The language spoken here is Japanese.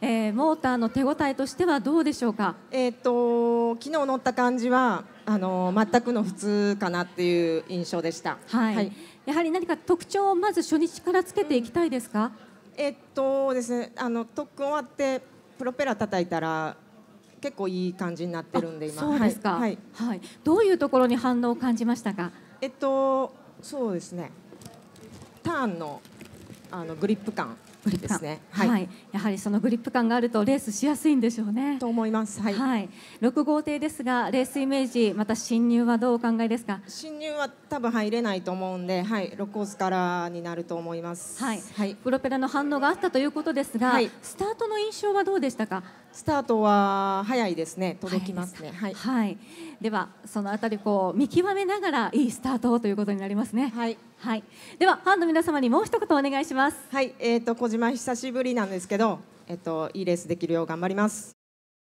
えー、モーターの手応えとしてはどうでしょうか。えっ、ー、と昨日乗った感じはあの全くの普通かなっていう印象でした。はい。はい、やはり何か特徴をまず初日からつけていきたいですか。うん、えっ、ー、とですねあの特訓終わってプロペラ叩いたら。結構いい感じになってるんで今そうですか、はい、はい、はい、どういうところに反応を感じましたかえっとそうですねターンのあのグリップ感グリップですね、はい、はい、やはりそのグリップ感があるとレースしやすいんでしょうねと思いますはい、はい、6号艇ですがレースイメージまた侵入はどうお考えですか侵入は多分入れないと思うんではい6コースからになると思いますはい、はい、プロペラの反応があったということですが、はい、スタートの印象はどうでしたかスタートは早いですね届きますねはい、はい、ではそのあたりこう見極めながらいいスタートということになりますねはい、はい、ではファンの皆様にもう一言お願いしますはいえっ、ー、と小島久しぶりなんですけど、えっと、いいレースできるよう頑張ります。